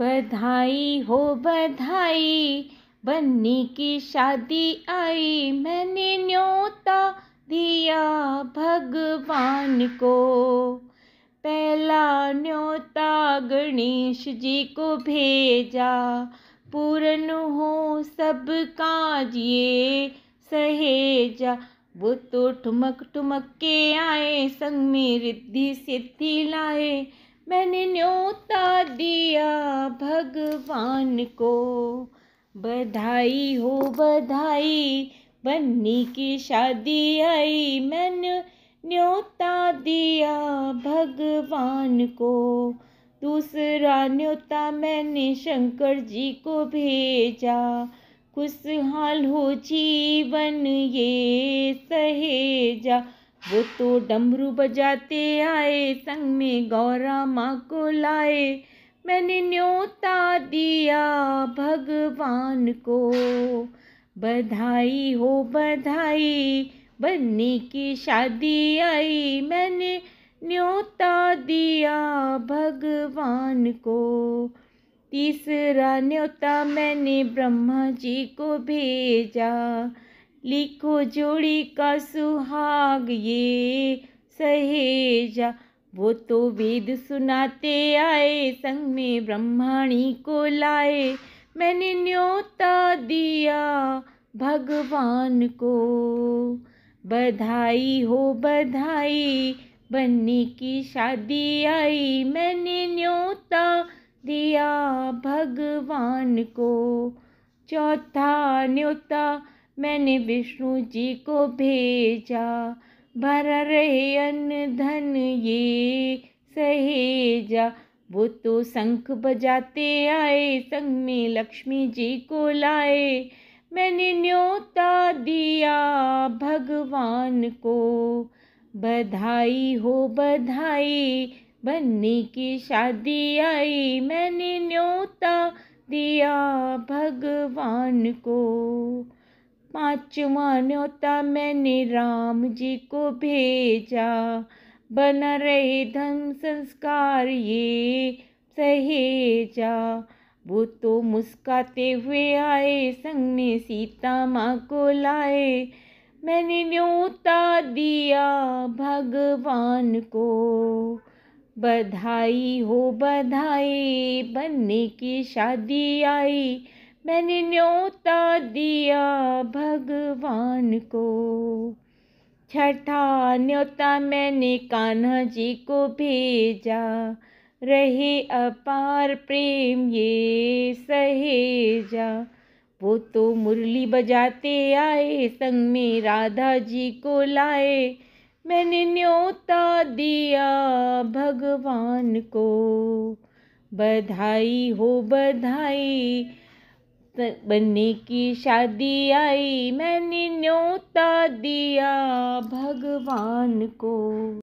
बधाई हो बधाई बन्नी की शादी आई मैंने न्योता दिया भगवान को पहला न्योता गणेश जी को भेजा पूर्ण हो सब काज ये सहेजा वो तो ठुमक ठुमक के आए संग में रिद्धि सिद्धि लाए मैंने न्योता दिया भगवान को बधाई हो बधाई बन्नी की शादी आई मैंने न्योता दिया भगवान को दूसरा न्योता मैंने शंकर जी को भेजा खुशहाल हो जीवन ये सहेजा वो तो डमरू बजाते आए संग में गौरा माँ को लाए मैंने न्योता दिया भगवान को बधाई हो बधाई बनने की शादी आई मैंने न्योता दिया भगवान को तीसरा न्योता मैंने ब्रह्मा जी को भेजा लिखो जोड़ी का सुहाग ये सहेजा वो तो वेद सुनाते आए संग में ब्रह्माणी को लाए मैंने न्योता दिया भगवान को बधाई हो बधाई बनने की शादी आई मैंने न्योता दिया भगवान को चौथा न्योता मैंने विष्णु जी को भेजा भर रहे अन्न धन ये सहेजा वो तो शंख बजाते आए संग में लक्ष्मी जी को लाए मैंने न्योता दिया भगवान को बधाई हो बधाई बनने की शादी आई मैंने न्योता दिया भगवान को पाँचवा न्योता मैंने राम जी को भेजा बना रहे धर्म संस्कार ये सहेजा वो तो मुस्काते हुए आए संग में सीता माँ को लाए मैंने न्योता दिया भगवान को बधाई हो बधाई बनने की शादी आई मैंने न्योता दिया भगवान को छठा न्योता मैंने कान्हा जी को भेजा रहे अपार प्रेम ये सहेजा वो तो मुरली बजाते आए संग में राधा जी को लाए मैंने न्योता दिया भगवान को बधाई हो बधाई बनने की शादी आई मैंने न्योता दिया भगवान को